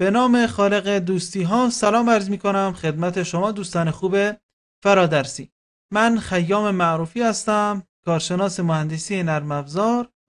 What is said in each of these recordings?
به نام خالق دوستی ها سلام عرض می کنم خدمت شما دوستان خوب فرادرسی من خیام معروفی هستم کارشناس مهندسی نرم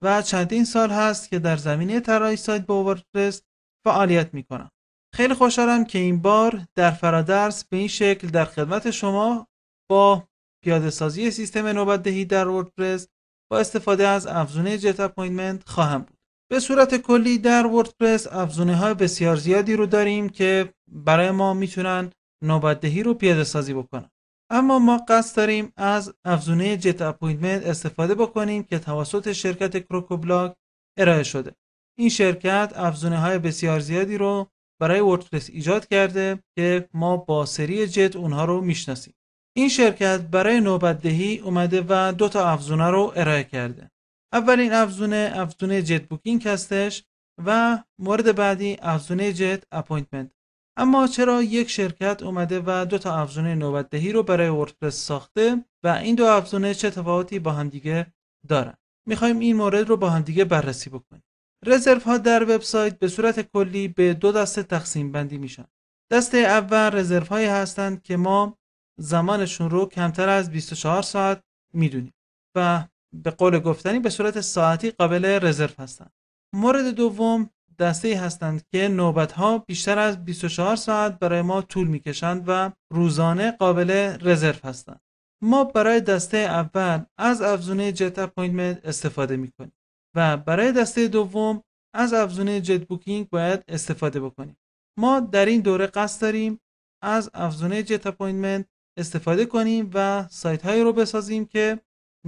و چندین سال هست که در زمینه طراحی سایت با وردپرس فعالیت می کنم خیلی خوشحالم که این بار در فرادرس به این شکل در خدمت شما با پیاده سازی سیستم نوبت در وردپرس با استفاده از افزونه جت اپوینتمنت خواهم بود به صورت کلی در وردپرس افزونه های بسیار زیادی رو داریم که برای ما میتونن نوبتدهی رو پیاده سازی بکنن اما ما قصد داریم از افزونه جت اپوینتمنت استفاده بکنیم که توسط شرکت بلاک ارائه شده این شرکت افزونه های بسیار زیادی رو برای وردپرس ایجاد کرده که ما با سری جت اونها رو میشناسیم این شرکت برای نوبتدهی اومده و دو تا افزونه رو ارائه کرده اولین افزونه افزونه جت بوکینگ هستش و مورد بعدی افزونه جت اپوینتمنت اما چرا یک شرکت اومده و دو تا افزونه نوبت دهی رو برای وردپرس ساخته و این دو افزونه چه تفاوتی با همدیگه دارن میخوایم این مورد رو با دیگه بررسی بکنیم رزرو ها در وبسایت به صورت کلی به دو دسته تقسیم بندی میشن دسته اول رزرو هایی هستند که ما زمانشون رو کمتر از 24 ساعت میدونیم و به قول گفتنی به صورت ساعتی قابل رزرو هستند مورد دوم دسته هستند که نوبت ها بیشتر از 24 ساعت برای ما طول می کشند و روزانه قابل رزرو هستند ما برای دسته اول از افزونه جت اپوینتمنت استفاده می کنیم و برای دسته دوم از افزونه جت بوکینگ باید استفاده بکنیم ما در این دوره قصد داریم از افزونه جت اپوینتمنت استفاده کنیم و سایت هایی رو بسازیم که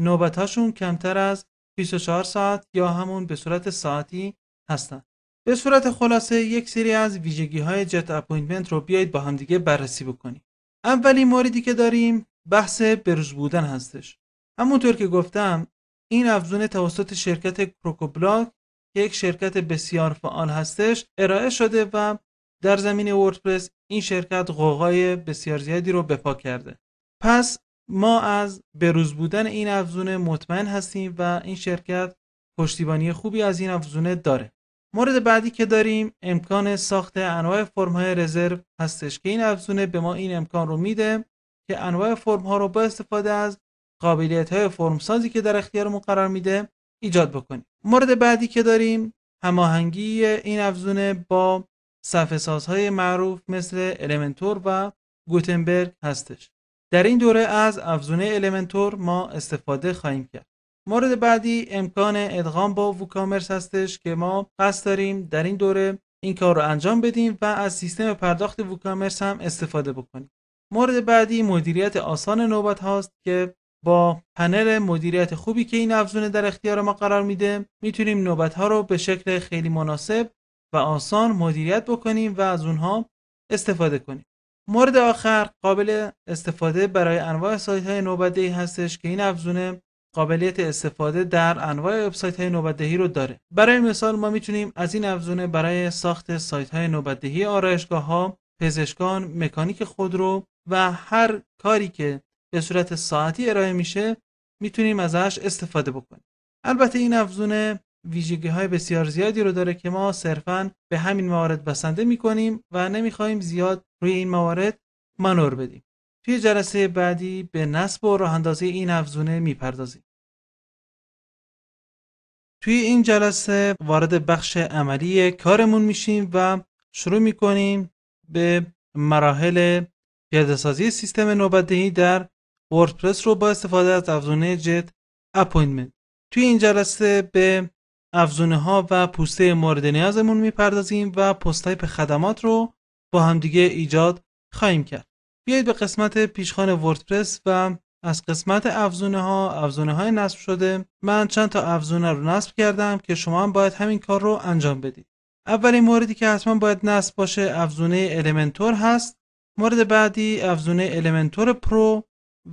نوبتاشون کمتر از 24 ساعت یا همون به صورت ساعتی هستن به صورت خلاصه یک سری از ویژگی های جت اپوینتمنت رو بیایید با همدیگه بررسی بکنیم اولین موردی که داریم بحث بروز بودن هستش همونطور که گفتم این افزونه توسط شرکت کروکوبلاک که یک شرکت بسیار فعال هستش ارائه شده و در زمین وردپرس این شرکت قوقای بسیار زیادی رو بپا کرده پس ما از بروز بودن این افزونه مطمئن هستیم و این شرکت پشتیبانی خوبی از این افزونه داره مورد بعدی که داریم امکان ساخت انواع فرم های رزرو هستش که این افزونه به ما این امکان رو میده که انواع فرم ها رو با استفاده از قابلیت های فرم سازی که در اختیارمون قرار میده ایجاد بکنیم مورد بعدی که داریم هماهنگی این افزونه با صفحه سازهای معروف مثل المنتور و گوتنبرگ هستش در این دوره از افزونه المنتور ما استفاده خواهیم کرد مورد بعدی امکان ادغام با ووکامرس هستش که ما قصد داریم در این دوره این کار رو انجام بدیم و از سیستم پرداخت ووکامرس هم استفاده بکنیم مورد بعدی مدیریت آسان نوبت هاست که با پنل مدیریت خوبی که این افزونه در اختیار ما قرار میده میتونیم نوبت ها رو به شکل خیلی مناسب و آسان مدیریت بکنیم و از اونها استفاده کنیم مورد آخر قابل استفاده برای انواع سایت های نوبدهی هستش که این افزونه قابلیت استفاده در انواع وبسایت های نوبدهی رو داره برای مثال ما میتونیم از این افزونه برای ساخت سایت های نوبدهی آرایشگاه ها پزشکان مکانیک خودرو و هر کاری که به صورت ساعتی ارائه میشه میتونیم ازش استفاده بکنیم البته این افزونه ویژگی های بسیار زیادی رو داره که ما صرفا به همین موارد بسنده میکنیم و نمیخوایم زیاد روی این موارد منور بدیم توی جلسه بعدی به نصب و راه اندازی این افزونه میپردازیم توی این جلسه وارد بخش عملی کارمون میشیم و شروع میکنیم به مراحل پیادهسازی سیستم نوبتدهی در وردپرس رو با استفاده از افزونه جت اپوینتمنت توی این جلسه به افزونه ها و پوسته مورد نیازمون میپردازیم و پست تایپ خدمات رو با همدیگه ایجاد خواهیم کرد بیایید به قسمت پیشخان وردپرس و از قسمت افزونه ها افزونه های نصب شده من چند تا افزونه رو نصب کردم که شما هم باید همین کار رو انجام بدید اولین موردی که حتما باید نصب باشه افزونه المنتور هست مورد بعدی افزونه المنتور پرو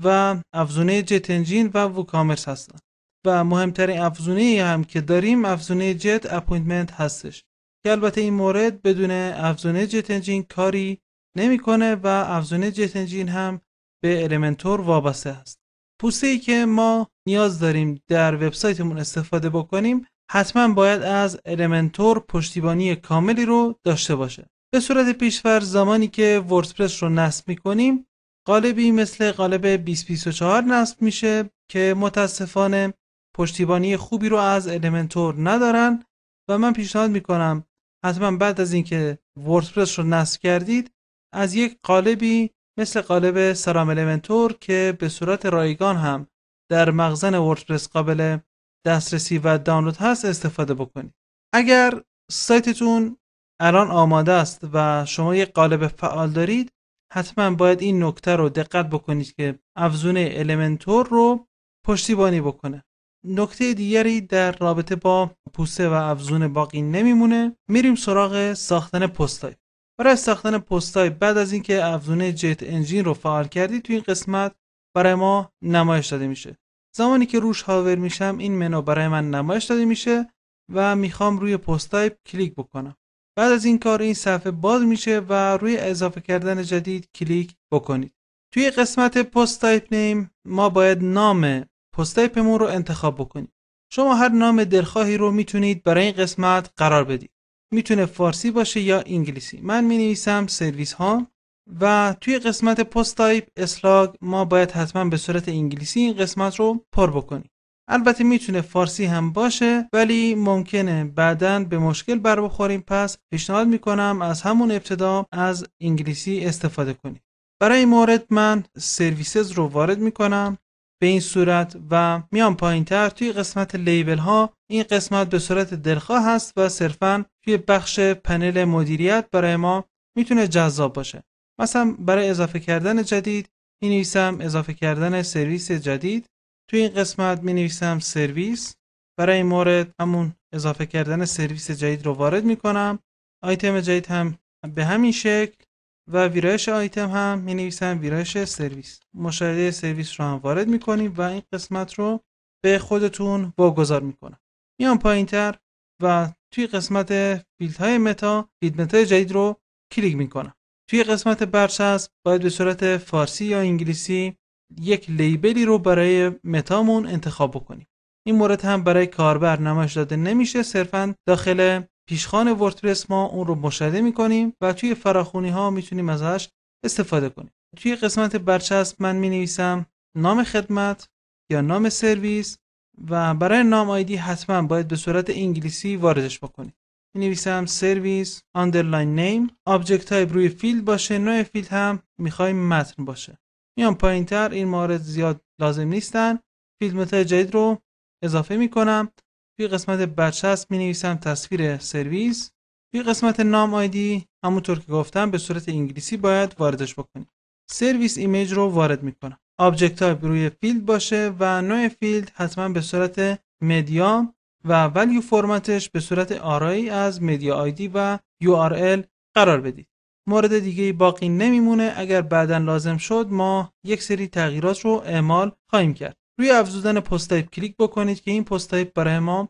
و افزونه جت انجین و ووکامرس هستن و مهمترین افزونه هم که داریم افزونه جت اپوینتمنت هستش که البته این مورد بدون افزونه جت انجین کاری نمیکنه و افزونه جت انجین هم به المنتور وابسته است پوسته ای که ما نیاز داریم در وبسایتمون استفاده بکنیم حتما باید از المنتور پشتیبانی کاملی رو داشته باشه به صورت پیشفر زمانی که وردپرس رو نصب میکنیم قالبی مثل قالب 2024 نصب میشه که متاسفانه پشتیبانی خوبی رو از المنتور ندارن و من پیشنهاد میکنم حتما بعد از اینکه وردپرس رو نصب کردید از یک قالبی مثل قالب سرام المنتور که به صورت رایگان هم در مغزن وردپرس قابل دسترسی و دانلود هست استفاده بکنید اگر سایتتون الان آماده است و شما یک قالب فعال دارید حتما باید این نکته رو دقت بکنید که افزونه المنتور رو پشتیبانی بکنه نکته دیگری در رابطه با پوسته و افزون باقی نمیمونه میریم سراغ ساختن پستای برای ساختن پستای بعد از اینکه افزونه جت انجین رو فعال کردی تو این قسمت برای ما نمایش داده میشه زمانی که روش هاور میشم این منو برای من نمایش داده میشه و میخوام روی پست تایپ کلیک بکنم بعد از این کار این صفحه باز میشه و روی اضافه کردن جدید کلیک بکنید توی قسمت پست تایپ نیم ما باید نام پستیپمون رو انتخاب بکنید شما هر نام دلخواهی رو میتونید برای این قسمت قرار بدید میتونه فارسی باشه یا انگلیسی من می نویسم سرویس ها و توی قسمت پست تایپ اسلاگ ما باید حتما به صورت انگلیسی این قسمت رو پر بکنیم البته میتونه فارسی هم باشه ولی ممکنه بعدا به مشکل بر بخوریم پس پیشنهاد میکنم از همون ابتدا از انگلیسی استفاده کنید برای مورد من سرویسز رو وارد میکنم به این صورت و میان پایین تر توی قسمت لیبل ها این قسمت به صورت دلخواه هست و صرفا توی بخش پنل مدیریت برای ما میتونه جذاب باشه مثلا برای اضافه کردن جدید می نویسم اضافه کردن سرویس جدید توی این قسمت می نویسم سرویس برای این مورد همون اضافه کردن سرویس جدید رو وارد می کنم آیتم جدید هم به همین شکل و ویرایش آیتم هم می نویسم ویرایش سرویس مشاهده سرویس رو هم وارد می کنیم و این قسمت رو به خودتون واگذار می کنم میام پایین تر و توی قسمت فیلد های متا فیلد های جدید رو کلیک می کنم توی قسمت برچسب باید به صورت فارسی یا انگلیسی یک لیبلی رو برای متامون انتخاب بکنیم این مورد هم برای کاربر نمایش داده نمیشه صرفا داخل پیشخان وردپرس ما اون رو مشاهده میکنیم و توی فراخونی ها میتونیم ازش استفاده کنیم توی قسمت برچسب من می نویسم نام خدمت یا نام سرویس و برای نام آیدی حتما باید به صورت انگلیسی واردش بکنیم می نویسم سرویس آندرلاین نیم آبجکت تایپ روی فیلد باشه نوع فیلد هم میخوایم متن باشه میام پایین تر این موارد زیاد لازم نیستن فیلد متای جدید رو اضافه میکنم توی قسمت برچسب می نویسم تصویر سرویس توی قسمت نام آیدی همونطور که گفتم به صورت انگلیسی باید واردش بکنیم سرویس ایمیج رو وارد کنم. آبجکت های روی فیلد باشه و نوع فیلد حتما به صورت مدیا و ولیو فرمتش به صورت آرایی از مدیا آیدی و URL قرار بدید مورد دیگه باقی نمیمونه اگر بعدا لازم شد ما یک سری تغییرات رو اعمال خواهیم کرد روی افزودن پست تایپ کلیک بکنید که این پست تایپ برای ما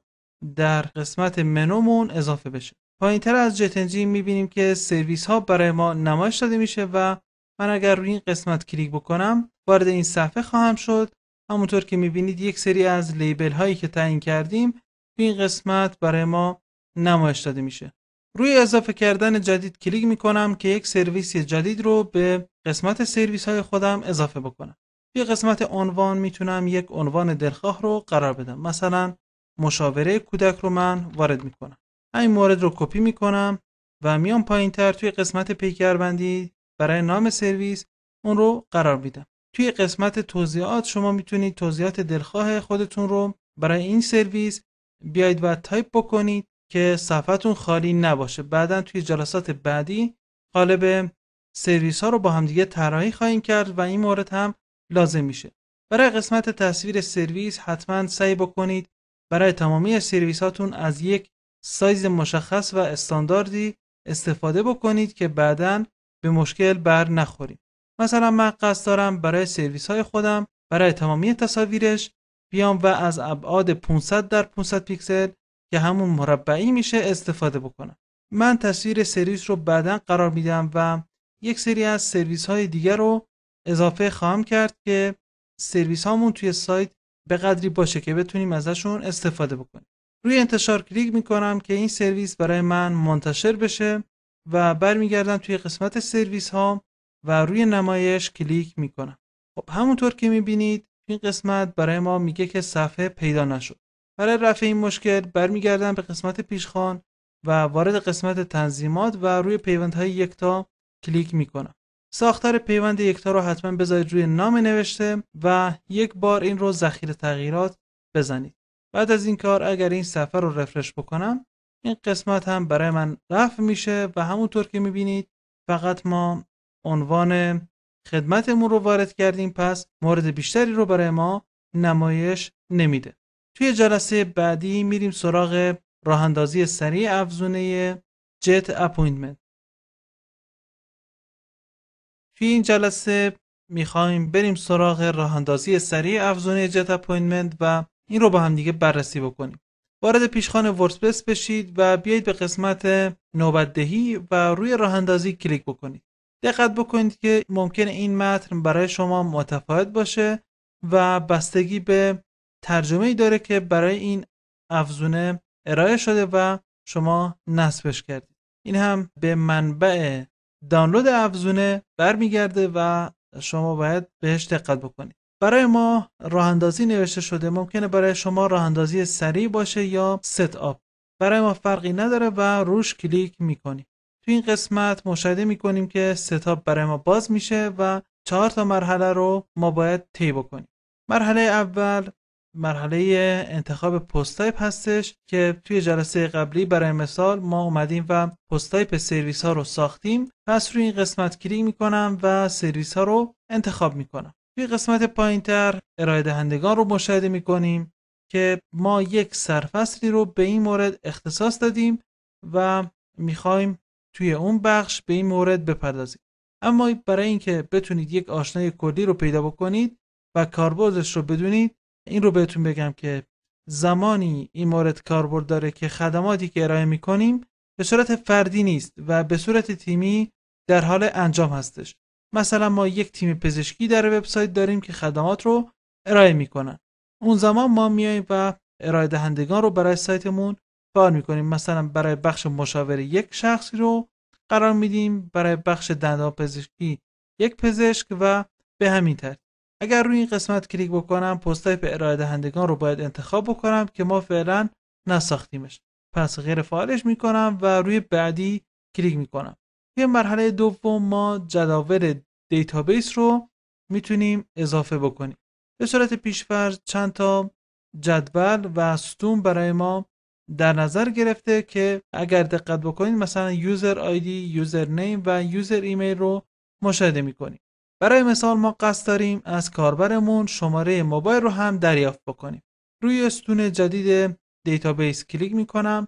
در قسمت منومون اضافه بشه پایین تر از جت میبینیم که سرویس ها برای ما نمایش داده میشه و من اگر روی این قسمت کلیک بکنم وارد این صفحه خواهم شد همونطور که میبینید یک سری از لیبل هایی که تعیین کردیم توی این قسمت برای ما نمایش داده میشه روی اضافه کردن جدید کلیک میکنم که یک سرویس جدید رو به قسمت سرویس های خودم اضافه بکنم توی قسمت عنوان میتونم یک عنوان دلخواه رو قرار بدم مثلا مشاوره کودک رو من وارد میکنم همین مورد رو کپی میکنم و میام پایین تر توی قسمت پیکربندی برای نام سرویس اون رو قرار میدم توی قسمت توضیحات شما میتونید توضیحات دلخواه خودتون رو برای این سرویس بیاید و تایپ بکنید که صفحتون خالی نباشه بعدا توی جلسات بعدی قالب سرویس ها رو با همدیگه طراحی خواهیم کرد و این مورد هم لازم میشه برای قسمت تصویر سرویس حتما سعی بکنید برای تمامی سرویس هاتون از یک سایز مشخص و استانداردی استفاده بکنید که بعدا به مشکل بر نخوریم مثلا من قصد دارم برای سرویس های خودم برای تمامی تصاویرش بیام و از ابعاد 500 در 500 پیکسل که همون مربعی میشه استفاده بکنم من تصویر سرویس رو بعدا قرار میدم و یک سری از سرویس های دیگر رو اضافه خواهم کرد که سرویس هامون توی سایت به قدری باشه که بتونیم ازشون استفاده بکنیم روی انتشار کلیک میکنم که این سرویس برای من منتشر بشه و برمیگردم توی قسمت سرویس ها و روی نمایش کلیک میکنم خب همونطور که میبینید این قسمت برای ما میگه که صفحه پیدا نشد برای رفع این مشکل برمیگردم به قسمت پیشخوان و وارد قسمت تنظیمات و روی پیوندهای یکتا کلیک میکنم ساختار پیوند یکتا رو حتما بذارید روی نام نوشته و یک بار این رو ذخیره تغییرات بزنید بعد از این کار اگر این صفحه رو رفرش بکنم این قسمت هم برای من رفع میشه و همونطور که میبینید فقط ما عنوان خدمتمون رو وارد کردیم پس مورد بیشتری رو برای ما نمایش نمیده توی جلسه بعدی میریم سراغ راه اندازی سریع افزونه جت اپوینتمنت توی این جلسه میخوایم بریم سراغ راهاندازی سریع افزونه جت اپوینتمنت و این رو با هم دیگه بررسی بکنیم وارد پیشخان وردپرس بشید و بیایید به قسمت دهی و روی راهاندازی کلیک بکنید دقت بکنید که ممکن این متن برای شما متفاوت باشه و بستگی به ترجمه ای داره که برای این افزونه ارائه شده و شما نصبش کردید این هم به منبع دانلود افزونه برمیگرده و شما باید بهش دقت بکنید برای ما راه اندازی نوشته شده ممکنه برای شما راه اندازی سریع باشه یا ست آپ برای ما فرقی نداره و روش کلیک میکنیم تو این قسمت مشاهده میکنیم که آپ برای ما باز میشه و چهار تا مرحله رو ما باید طی بکنیم مرحله اول مرحله انتخاب پست هستش که توی جلسه قبلی برای مثال ما اومدیم و پست تایپ سرویس ها رو ساختیم پس روی این قسمت کلیک میکنم و سرویس ها رو انتخاب میکنم توی قسمت تر ارائه دهندگان رو مشاهده میکنیم که ما یک سرفصلی رو به این مورد اختصاص دادیم و میخوایم توی اون بخش به این مورد بپردازیم اما برای اینکه بتونید یک آشنای کلی رو پیدا بکنید و کاربردش رو بدونید این رو بهتون بگم که زمانی این مورد کاربرد داره که خدماتی که ارائه میکنیم به صورت فردی نیست و به صورت تیمی در حال انجام هستش مثلا ما یک تیم پزشکی در وبسایت داریم که خدمات رو ارائه میکنن اون زمان ما میایم و ارائه دهندگان رو برای سایتمون فعال میکنیم مثلا برای بخش مشاوره یک شخصی رو قرار میدیم برای بخش دندان پزشکی یک پزشک و به همین ترتیب اگر روی این قسمت کلیک بکنم پست به ارائه دهندگان رو باید انتخاب بکنم که ما فعلا نساختیمش پس غیر فعالش میکنم و روی بعدی کلیک میکنم توی مرحله دوم ما جداول دیتابیس رو میتونیم اضافه بکنیم به صورت پیشفرض چند تا جدول و ستون برای ما در نظر گرفته که اگر دقت بکنید مثلا یوزر آیدی، یوزر نیم و یوزر ایمیل رو مشاهده میکنیم برای مثال ما قصد داریم از کاربرمون شماره موبایل رو هم دریافت بکنیم روی ستون جدید دیتابیس کلیک میکنم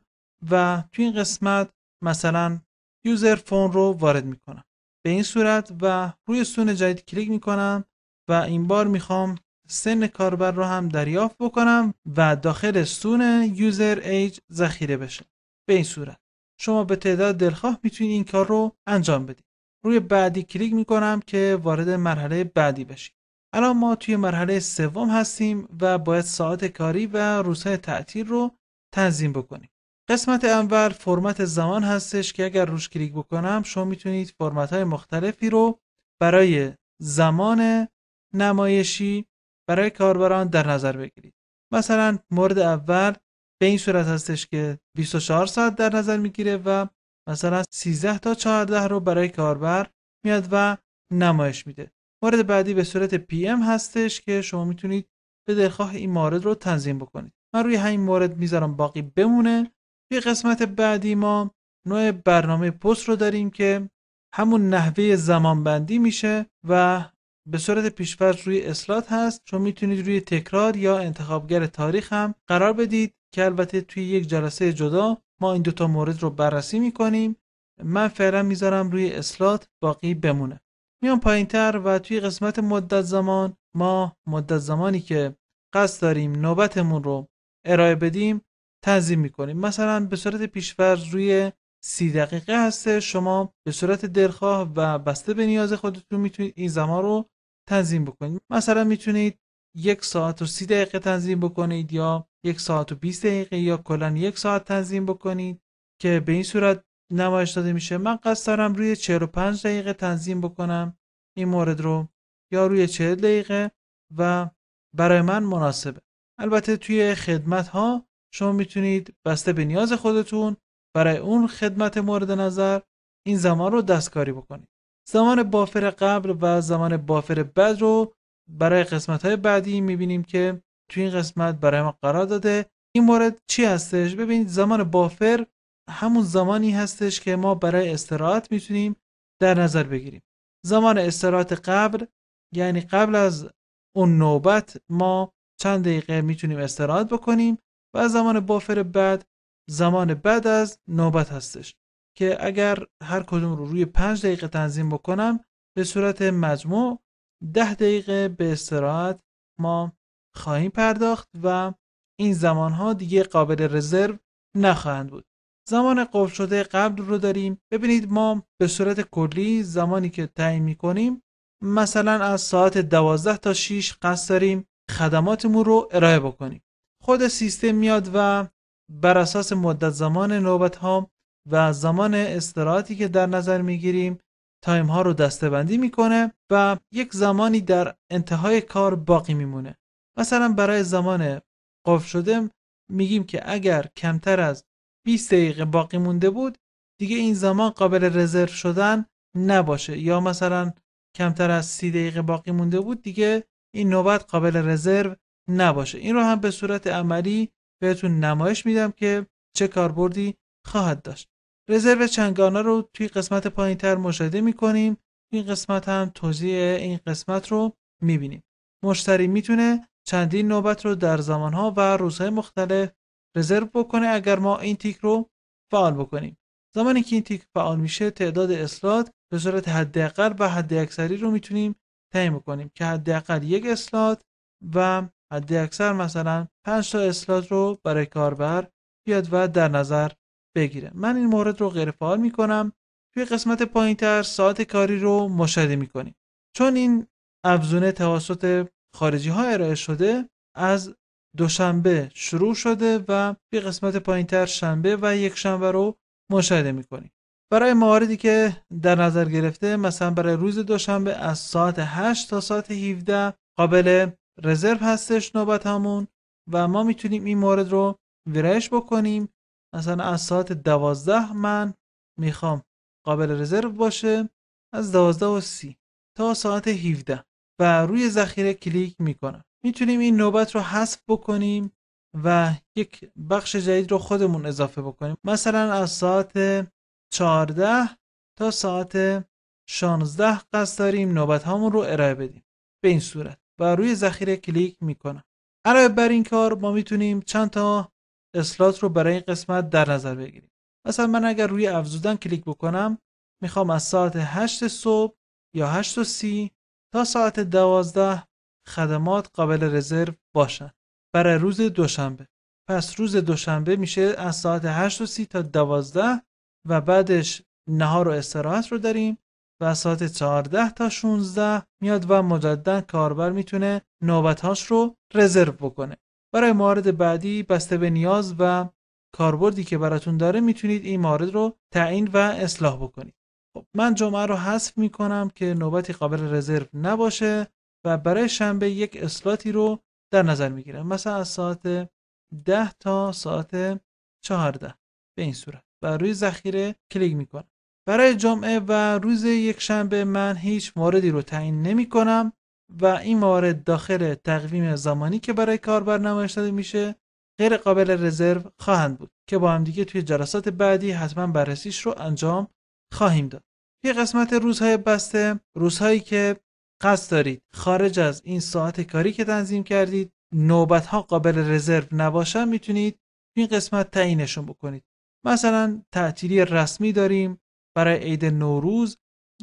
و توی این قسمت مثلا یوزر فون رو وارد میکنم به این صورت و روی ستون جدید کلیک میکنم و این بار میخوام سن کاربر رو هم دریافت بکنم و داخل ستون یوزر ایج ذخیره بشه به این صورت شما به تعداد دلخواه میتونید این کار رو انجام بدید روی بعدی کلیک میکنم که وارد مرحله بعدی بشیم الان ما توی مرحله سوم هستیم و باید ساعت کاری و روزهای تعطیل رو تنظیم بکنیم قسمت اول فرمت زمان هستش که اگر روش کلیک بکنم شما میتونید فرمت های مختلفی رو برای زمان نمایشی برای کاربران در نظر بگیرید مثلا مورد اول به این صورت هستش که 24 ساعت در نظر میگیره و مثلا 13 تا 14 رو برای کاربر میاد و نمایش میده مورد بعدی به صورت پی ام هستش که شما میتونید به درخواه این مورد رو تنظیم بکنید من روی همین مورد میذارم باقی بمونه توی قسمت بعدی ما نوع برنامه پست رو داریم که همون نحوه زمانبندی میشه و به صورت پیشفرض روی اسلات هست شما میتونید روی تکرار یا انتخابگر تاریخ هم قرار بدید که البته توی یک جلسه جدا ما این دوتا مورد رو بررسی میکنیم من فعلا میذارم روی اسلات باقی بمونه میان پایین تر و توی قسمت مدت زمان ما مدت زمانی که قصد داریم نوبتمون رو ارائه بدیم تنظیم میکنیم مثلا به صورت پیشفرز روی سی دقیقه هسته شما به صورت درخواه و بسته به نیاز خودتون میتونید این زمان رو تنظیم بکنید مثلا میتونید یک ساعت و سی دقیقه تنظیم بکنید یا یک ساعت و 20 دقیقه یا کلا یک ساعت تنظیم بکنید که به این صورت نمایش داده میشه من قصد دارم روی 45 دقیقه تنظیم بکنم این مورد رو یا روی 40 دقیقه و برای من مناسبه البته توی خدمت ها شما میتونید بسته به نیاز خودتون برای اون خدمت مورد نظر این زمان رو دستکاری بکنید زمان بافر قبل و زمان بافر بعد رو برای قسمت های بعدی میبینیم که تو این قسمت برای ما قرار داده این مورد چی هستش ببینید زمان بافر همون زمانی هستش که ما برای استراحت میتونیم در نظر بگیریم زمان استراحت قبل یعنی قبل از اون نوبت ما چند دقیقه میتونیم استراحت بکنیم و زمان بافر بعد زمان بعد از نوبت هستش که اگر هر کدوم رو روی پنج دقیقه تنظیم بکنم به صورت مجموع ده دقیقه به استراحت ما خواهیم پرداخت و این زمان ها دیگه قابل رزرو نخواهند بود زمان قفل شده قبل رو داریم ببینید ما به صورت کلی زمانی که تعیین کنیم مثلا از ساعت 12 تا 6 قصد داریم خدماتمون رو ارائه بکنیم خود سیستم میاد و بر اساس مدت زمان نوبت ها و زمان استراحتی که در نظر میگیریم تایم ها رو دسته بندی میکنه و یک زمانی در انتهای کار باقی میمونه مثلا برای زمان قف شده میگیم که اگر کمتر از 20 دقیقه باقی مونده بود دیگه این زمان قابل رزرو شدن نباشه یا مثلا کمتر از 30 دقیقه باقی مونده بود دیگه این نوبت قابل رزرو نباشه این رو هم به صورت عملی بهتون نمایش میدم که چه کاربردی خواهد داشت رزرو چنگانه رو توی قسمت پایین تر مشاهده میکنیم این قسمت هم توضیح این قسمت رو میبینیم مشتری میتونه چندین نوبت رو در زمانها و روزهای مختلف رزرو بکنه اگر ما این تیک رو فعال بکنیم زمانی که این تیک فعال میشه تعداد اسلات به صورت حداقل و حداکثری رو میتونیم تعیین بکنیم که حداقل یک اسلات و حداکثر مثلا 5 تا اسلات رو برای کاربر بیاد و در نظر بگیره من این مورد رو غیر فعال میکنم توی قسمت پایینتر ساعت کاری رو مشاهده میکنیم چون این افزونه توسط خارجی ها ارائه شده از دوشنبه شروع شده و به قسمت پایین تر شنبه و یک شنبه رو مشاهده میکنیم برای مواردی که در نظر گرفته مثلا برای روز دوشنبه از ساعت 8 تا ساعت 17 قابل رزرو هستش نوبت همون و ما میتونیم این مورد رو ویرایش بکنیم مثلا از ساعت 12 من میخوام قابل رزرو باشه از 12 و 30 تا ساعت 17 و روی ذخیره کلیک میکنم میتونیم این نوبت رو حذف بکنیم و یک بخش جدید رو خودمون اضافه بکنیم مثلا از ساعت 14 تا ساعت 16 قصد داریم نوبت هامون رو ارائه بدیم به این صورت و روی ذخیره کلیک میکنم علاوه بر این کار ما میتونیم چند تا اسلات رو برای این قسمت در نظر بگیریم مثلا من اگر روی افزودن کلیک بکنم میخوام از ساعت 8 صبح یا 8 و تا ساعت دوازده خدمات قابل رزرو باشن برای روز دوشنبه پس روز دوشنبه میشه از ساعت 8:30 تا 12 و بعدش نهار و استراحت رو داریم و از ساعت 14 تا 16 میاد و مجددا کاربر میتونه نوبتهاش رو رزرو بکنه برای موارد بعدی بسته به نیاز و کاربردی که براتون داره میتونید این مورد رو تعیین و اصلاح بکنید خب، من جمعه رو حذف میکنم که نوبتی قابل رزرو نباشه و برای شنبه یک اسلاتی رو در نظر میگیرم مثلا از ساعت 10 تا ساعت چهارده به این صورت و روی ذخیره کلیک میکنم برای جمعه و روز یک شنبه من هیچ موردی رو تعیین نمی کنم و این موارد داخل تقویم زمانی که برای کاربر نمایش داده میشه غیر قابل رزرو خواهند بود که با هم دیگه توی جلسات بعدی حتما بررسیش رو انجام خواهیم داد یه قسمت روزهای بسته روزهایی که قصد دارید خارج از این ساعت کاری که تنظیم کردید نوبت ها قابل رزرو نباشن میتونید این قسمت تعیینشون بکنید مثلا تعطیلی رسمی داریم برای عید نوروز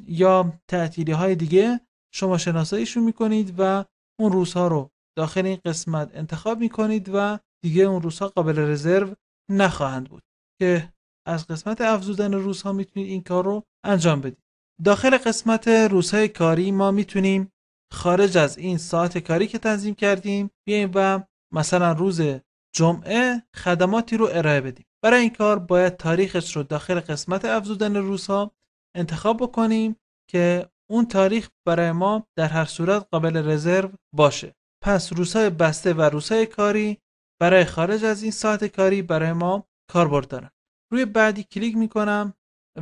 یا تعطیلی های دیگه شما شناساییشون میکنید و اون روزها رو داخل این قسمت انتخاب میکنید و دیگه اون روزها قابل رزرو نخواهند بود که از قسمت افزودن روزها میتونید این کار رو انجام بدید داخل قسمت روزهای کاری ما میتونیم خارج از این ساعت کاری که تنظیم کردیم بیایم و مثلا روز جمعه خدماتی رو ارائه بدیم برای این کار باید تاریخش رو داخل قسمت افزودن روزها انتخاب بکنیم که اون تاریخ برای ما در هر صورت قابل رزرو باشه پس روزهای بسته و روزهای کاری برای خارج از این ساعت کاری برای ما کاربرد دارن روی بعدی کلیک میکنم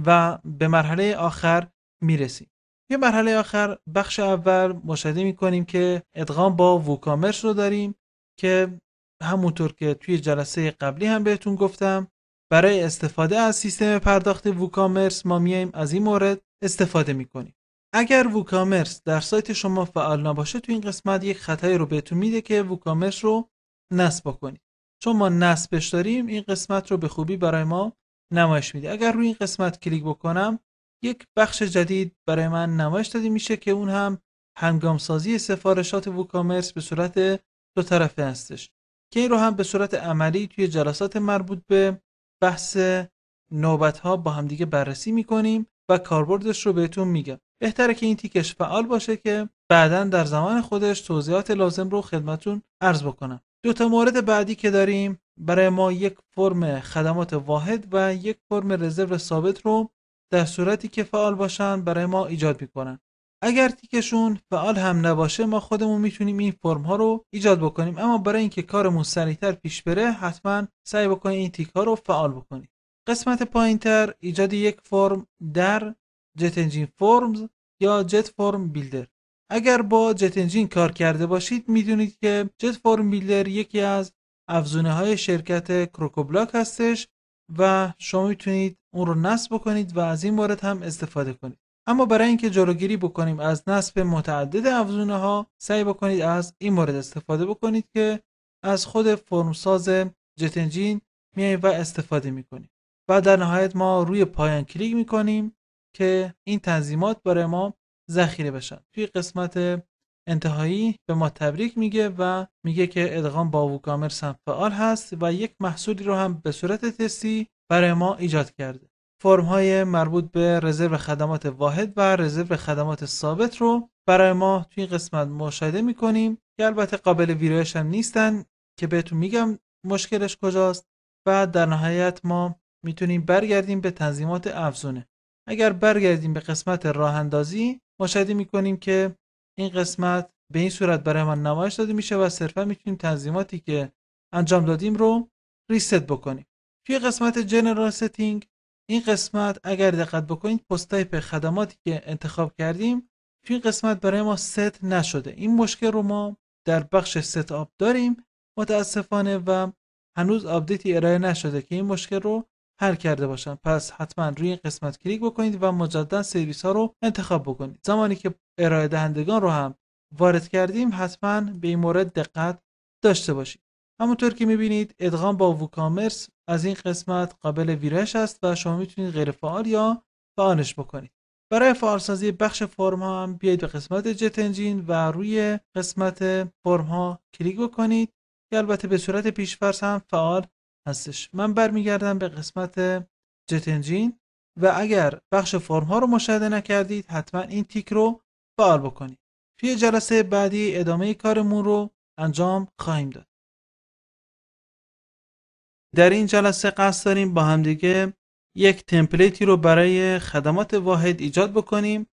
و به مرحله آخر رسیم. یه مرحله آخر بخش اول مشاهده میکنیم که ادغام با ووکامرس رو داریم که همونطور که توی جلسه قبلی هم بهتون گفتم برای استفاده از سیستم پرداخت ووکامرس ما میایم از این مورد استفاده میکنیم اگر ووکامرس در سایت شما فعال نباشه تو این قسمت یک خطایی رو بهتون میده که ووکامرس رو نصب کنید چون ما نصبش داریم این قسمت رو به خوبی برای ما نمایش میده اگر روی این قسمت کلیک بکنم یک بخش جدید برای من نمایش داده میشه که اون هم هنگام سازی سفارشات ووکامرس به صورت دو طرفه هستش که این رو هم به صورت عملی توی جلسات مربوط به بحث نوبت ها با همدیگه بررسی میکنیم و کاربردش رو بهتون میگم بهتره که این تیکش فعال باشه که بعدا در زمان خودش توضیحات لازم رو خدمتون عرض بکنم دو تا مورد بعدی که داریم برای ما یک فرم خدمات واحد و یک فرم رزرو ثابت رو در صورتی که فعال باشن برای ما ایجاد میکنن اگر تیکشون فعال هم نباشه ما خودمون میتونیم این فرم ها رو ایجاد بکنیم اما برای اینکه کارمون سریعتر پیش بره حتما سعی بکنید این تیک ها رو فعال بکنید قسمت تر ایجاد یک فرم در جت انجین فرمز یا جت فرم بیلدر اگر با جت انجین کار کرده باشید میدونید که جت فرمیلر یکی از افزونه های شرکت کروکوبلاک هستش و شما میتونید اون رو نصب بکنید و از این مورد هم استفاده کنید اما برای اینکه جلوگیری بکنیم از نصب متعدد افزونه ها سعی بکنید از این مورد استفاده بکنید که از خود فرمساز جت انجین میایید و استفاده میکنید و در نهایت ما روی پایان کلیک میکنیم که این تنظیمات برای ما ذخیره بشن توی قسمت انتهایی به ما تبریک میگه و میگه که ادغام با ووکامر فعال هست و یک محصولی رو هم به صورت تستی برای ما ایجاد کرده فرم های مربوط به رزرو خدمات واحد و رزرو خدمات ثابت رو برای ما توی قسمت مشاهده میکنیم که البته قابل ویرایش هم نیستن که بهتون میگم مشکلش کجاست و در نهایت ما میتونیم برگردیم به تنظیمات افزونه اگر برگردیم به قسمت راه اندازی مشاهده میکنیم که این قسمت به این صورت برای ما نمایش داده میشه و صرفا میتونیم تنظیماتی که انجام دادیم رو ریست بکنیم توی قسمت جنرال ستینگ این قسمت اگر دقت بکنید پست تایپ خدماتی که انتخاب کردیم توی قسمت برای ما ست نشده این مشکل رو ما در بخش ست آپ داریم متاسفانه و هنوز آپدیتی ارائه نشده که این مشکل رو حل کرده باشن پس حتما روی این قسمت کلیک بکنید و مجددا سرویس ها رو انتخاب بکنید زمانی که ارائه دهندگان رو هم وارد کردیم حتما به این مورد دقت داشته باشید همونطور که میبینید ادغام با ووکامرس از این قسمت قابل ویرایش است و شما میتونید غیر فعال یا فعالش بکنید برای فعالسازی بخش فرم ها هم بیایید به قسمت جت انجین و روی قسمت فرم ها کلیک بکنید که البته به صورت فرض هم فعال هستش من برمیگردم به قسمت جت انجین و اگر بخش فرم ها رو مشاهده نکردید حتما این تیک رو فعال بکنید توی جلسه بعدی ادامه کارمون رو انجام خواهیم داد در این جلسه قصد داریم با همدیگه یک تمپلیتی رو برای خدمات واحد ایجاد بکنیم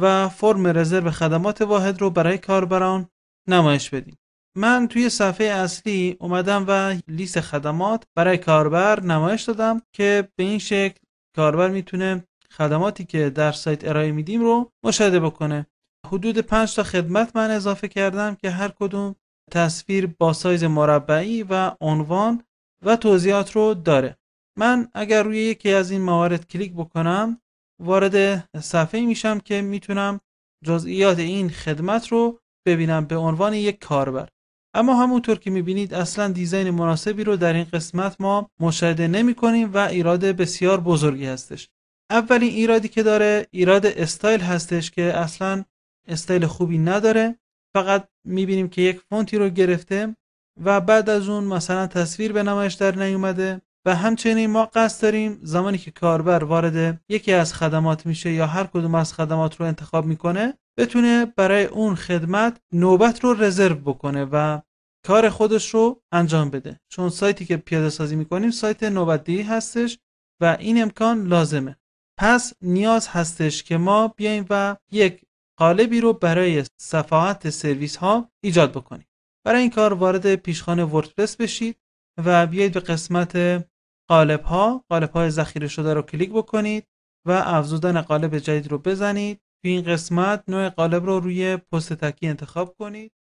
و فرم رزرو خدمات واحد رو برای کاربران نمایش بدیم من توی صفحه اصلی اومدم و لیست خدمات برای کاربر نمایش دادم که به این شکل کاربر میتونه خدماتی که در سایت ارائه میدیم رو مشاهده بکنه حدود 5 تا خدمت من اضافه کردم که هر کدوم تصویر با سایز مربعی و عنوان و توضیحات رو داره من اگر روی یکی از این موارد کلیک بکنم وارد صفحه میشم که میتونم جزئیات این خدمت رو ببینم به عنوان یک کاربر اما همونطور که میبینید اصلا دیزاین مناسبی رو در این قسمت ما مشاهده نمی کنیم و ایراد بسیار بزرگی هستش اولین ایرادی که داره ایراد استایل هستش که اصلا استایل خوبی نداره فقط میبینیم که یک فونتی رو گرفته و بعد از اون مثلا تصویر به نمایش در نیومده و همچنین ما قصد داریم زمانی که کاربر وارد یکی از خدمات میشه یا هر کدوم از خدمات رو انتخاب میکنه بتونه برای اون خدمت نوبت رو رزرو بکنه و کار خودش رو انجام بده چون سایتی که پیاده سازی میکنیم سایت نوبتدهی هستش و این امکان لازمه پس نیاز هستش که ما بیایم و یک قالبی رو برای صفحات سرویس ها ایجاد بکنیم برای این کار وارد پیشخانه وردپرس بشید و بیایید به قسمت قالب ها قالب های ذخیره شده رو کلیک بکنید و افزودن قالب جدید رو بزنید تو این قسمت نوع قالب رو روی پست تکی انتخاب کنید